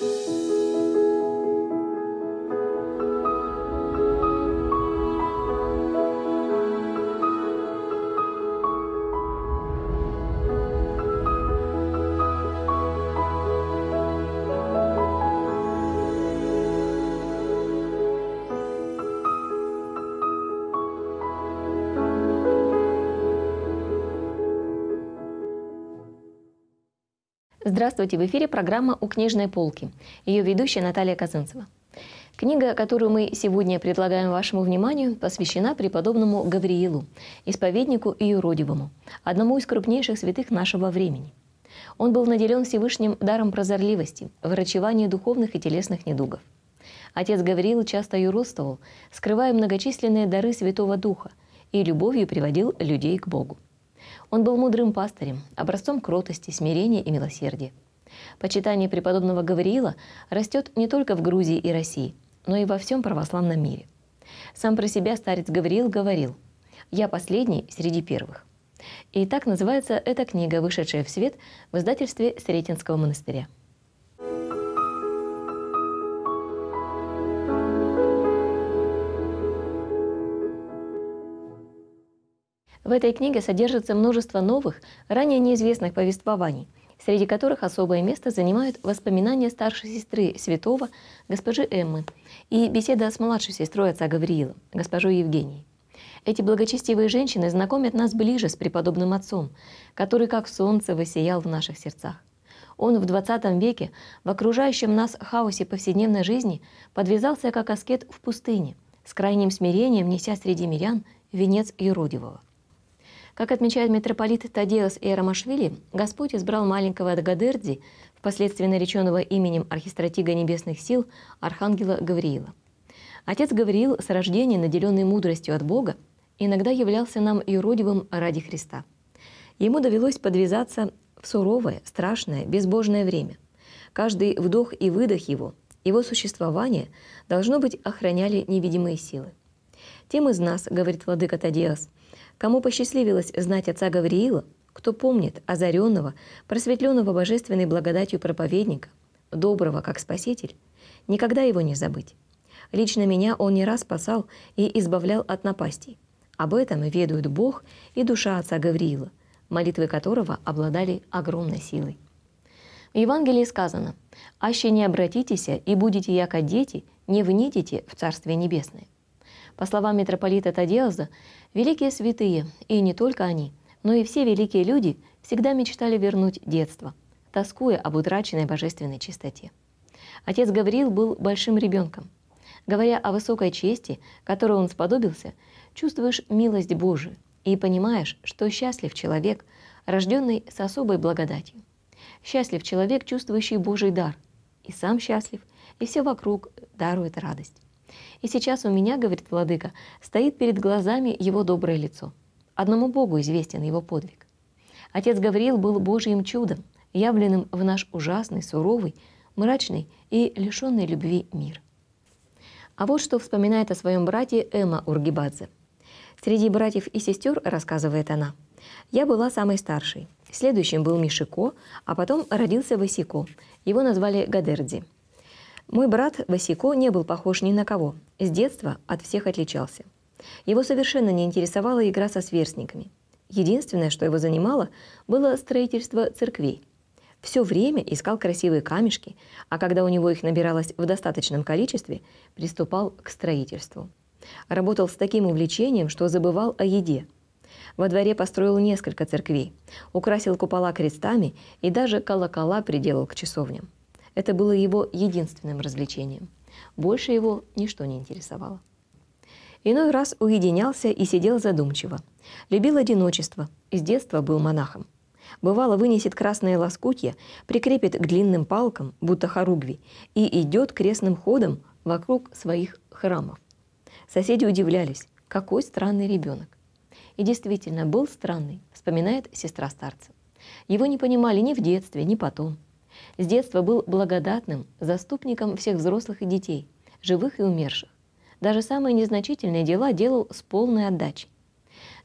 thank you Здравствуйте, в эфире программа «У книжной полки». Ее ведущая Наталья Казанцева. Книга, которую мы сегодня предлагаем вашему вниманию, посвящена преподобному Гавриилу, исповеднику и юродивому, одному из крупнейших святых нашего времени. Он был наделен Всевышним даром прозорливости, врачевания духовных и телесных недугов. Отец Гавриил часто юродствовал, скрывая многочисленные дары Святого Духа, и любовью приводил людей к Богу. Он был мудрым пастырем, образцом кротости, смирения и милосердия. Почитание преподобного Гавриила растет не только в Грузии и России, но и во всем православном мире. Сам про себя старец Гавриил говорил «Я последний среди первых». И так называется эта книга, вышедшая в свет в издательстве Сретенского монастыря. В этой книге содержится множество новых, ранее неизвестных повествований, среди которых особое место занимают воспоминания старшей сестры святого, госпожи Эммы, и беседа с младшей сестрой отца Гавриила, госпожой Евгенией. Эти благочестивые женщины знакомят нас ближе с преподобным отцом, который как солнце высиял в наших сердцах. Он в 20 веке в окружающем нас хаосе повседневной жизни подвязался как аскет в пустыне, с крайним смирением неся среди мирян венец Еродивого. Как отмечает митрополит Тадеус Иерамашвили, Господь избрал маленького Адагадерди, впоследствии нареченного именем архистратига небесных сил, архангела Гавриила. Отец Гавриил, с рождения наделенный мудростью от Бога, иногда являлся нам юродивым ради Христа. Ему довелось подвязаться в суровое, страшное, безбожное время. Каждый вдох и выдох его, его существование, должно быть, охраняли невидимые силы. Тем из нас, говорит владыка Тадеас, Кому посчастливилось знать отца Гавриила, кто помнит озаренного, просветленного божественной благодатью проповедника, доброго как спаситель, никогда его не забыть. Лично меня он не раз спасал и избавлял от напастей. Об этом ведают Бог и душа отца Гавриила, молитвы которого обладали огромной силой. В Евангелии сказано «Аще не обратитесь, и будете яко дети, не внитите в Царствие Небесное». По словам митрополита Тадеоза, великие святые, и не только они, но и все великие люди всегда мечтали вернуть детство, тоскуя об утраченной божественной чистоте. Отец Гавриил был большим ребенком. Говоря о высокой чести, которой он сподобился, чувствуешь милость Божию и понимаешь, что счастлив человек, рожденный с особой благодатью. Счастлив человек, чувствующий Божий дар. И сам счастлив, и все вокруг дарует радость. И сейчас у меня, говорит владыка, стоит перед глазами его доброе лицо. Одному Богу известен его подвиг. Отец Гавриил был Божьим чудом, явленным в наш ужасный, суровый, мрачный и лишенный любви мир. А вот что вспоминает о своем брате Эмма Ургибадзе. Среди братьев и сестер, рассказывает она, я была самой старшей. Следующим был Мишико, а потом родился Васико. Его назвали Гадерди – мой брат Васико не был похож ни на кого. С детства от всех отличался. Его совершенно не интересовала игра со сверстниками. Единственное, что его занимало, было строительство церквей. Все время искал красивые камешки, а когда у него их набиралось в достаточном количестве, приступал к строительству. Работал с таким увлечением, что забывал о еде. Во дворе построил несколько церквей, украсил купола крестами и даже колокола приделал к часовням. Это было его единственным развлечением. Больше его ничто не интересовало. Иной раз уединялся и сидел задумчиво. Любил одиночество, с детства был монахом. Бывало, вынесет красные лоскутья, прикрепит к длинным палкам, будто хоругви, и идет крестным ходом вокруг своих храмов. Соседи удивлялись, какой странный ребенок. И действительно, был странный, вспоминает сестра старца. Его не понимали ни в детстве, ни потом – с детства был благодатным заступником всех взрослых и детей, живых и умерших. Даже самые незначительные дела делал с полной отдачей.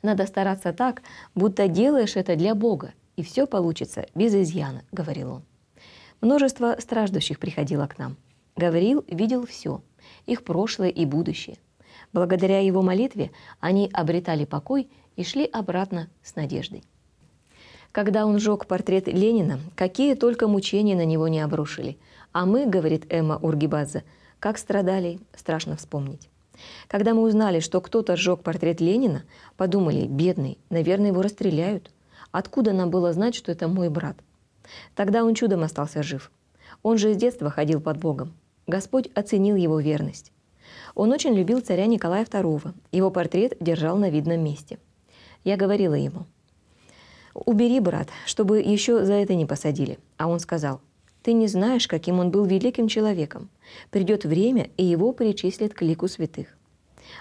Надо стараться так, будто делаешь это для Бога, и все получится без изъяна», — говорил он. Множество страждущих приходило к нам. Гавриил видел все, их прошлое и будущее. Благодаря его молитве они обретали покой и шли обратно с надеждой. Когда он жег портрет Ленина, какие только мучения на него не обрушили. А мы, говорит Эмма Ургибадзе, как страдали, страшно вспомнить. Когда мы узнали, что кто-то сжег портрет Ленина, подумали, бедный, наверное, его расстреляют. Откуда нам было знать, что это мой брат? Тогда он чудом остался жив. Он же с детства ходил под Богом. Господь оценил его верность. Он очень любил царя Николая II. Его портрет держал на видном месте. Я говорила ему, «Убери, брат, чтобы еще за это не посадили». А он сказал, «Ты не знаешь, каким он был великим человеком. Придет время, и его причислят к лику святых».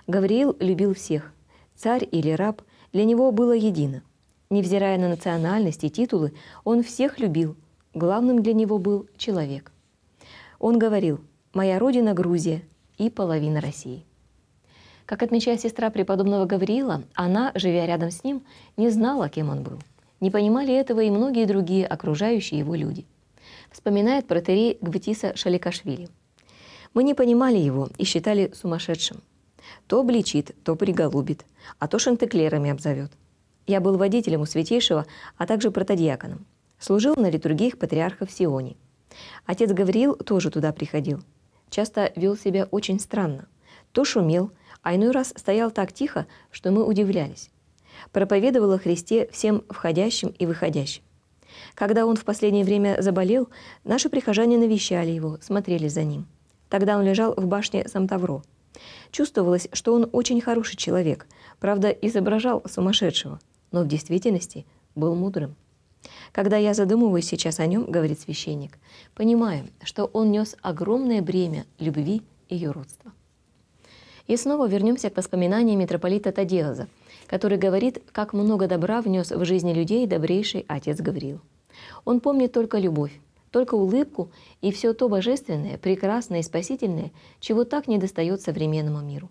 Гавриил любил всех. Царь или раб для него было едино. Невзирая на национальность и титулы, он всех любил. Главным для него был человек. Он говорил «Моя родина – Грузия и половина России». Как отмечает сестра преподобного Гавриила, она, живя рядом с ним, не знала, кем он был – не понимали этого и многие другие окружающие его люди. Вспоминает протерей Гватиса Шаликашвили. «Мы не понимали его и считали сумасшедшим. То обличит, то приголубит, а то шантеклерами обзовет. Я был водителем у Святейшего, а также протодиаконом. Служил на литургиях патриарха в Сионе. Отец Гавриил тоже туда приходил. Часто вел себя очень странно. То шумел, а иной раз стоял так тихо, что мы удивлялись проповедовал о Христе всем входящим и выходящим. Когда он в последнее время заболел, наши прихожане навещали его, смотрели за ним. Тогда он лежал в башне Самтавро. Чувствовалось, что он очень хороший человек, правда, изображал сумасшедшего, но в действительности был мудрым. Когда я задумываюсь сейчас о нем, говорит священник, понимаю, что он нес огромное бремя любви и юродства. И снова вернемся к воспоминаниям митрополита Тадеоза – который говорит, как много добра внес в жизни людей добрейший отец Гавриил. Он помнит только любовь, только улыбку и все то божественное, прекрасное и спасительное, чего так недостает современному миру.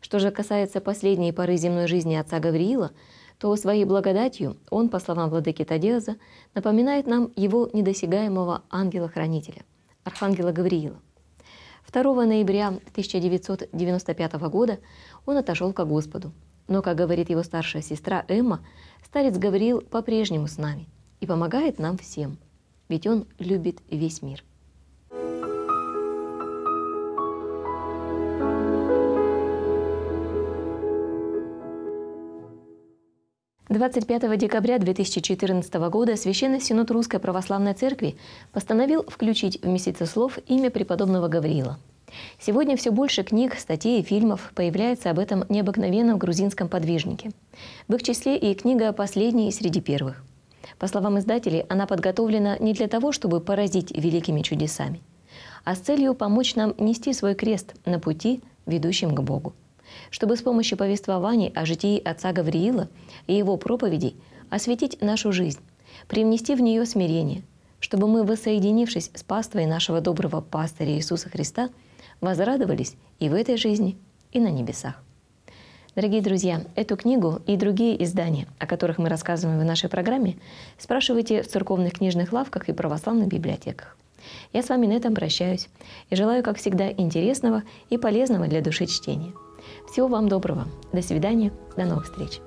Что же касается последней поры земной жизни отца Гавриила, то своей благодатью он, по словам владыки Тадеоза, напоминает нам его недосягаемого ангела-хранителя, архангела Гавриила. 2 ноября 1995 года он отошел к Господу – но, как говорит его старшая сестра Эмма, старец Гавриил по-прежнему с нами и помогает нам всем, ведь он любит весь мир. Двадцать пятого декабря 2014 года Священный Синод Русской Православной Церкви постановил включить в Месяце слов имя преподобного Гавриила – Сегодня все больше книг, статей и фильмов появляется об этом необыкновенном грузинском подвижнике. В их числе и книга «Последняя среди первых». По словам издателей, она подготовлена не для того, чтобы поразить великими чудесами, а с целью помочь нам нести свой крест на пути, ведущем к Богу. Чтобы с помощью повествований о житии отца Гавриила и его проповедей осветить нашу жизнь, привнести в нее смирение, чтобы мы, воссоединившись с паствой нашего доброго пастыря Иисуса Христа, возрадовались и в этой жизни, и на небесах. Дорогие друзья, эту книгу и другие издания, о которых мы рассказываем в нашей программе, спрашивайте в церковных книжных лавках и православных библиотеках. Я с вами на этом прощаюсь и желаю, как всегда, интересного и полезного для души чтения. Всего вам доброго. До свидания. До новых встреч.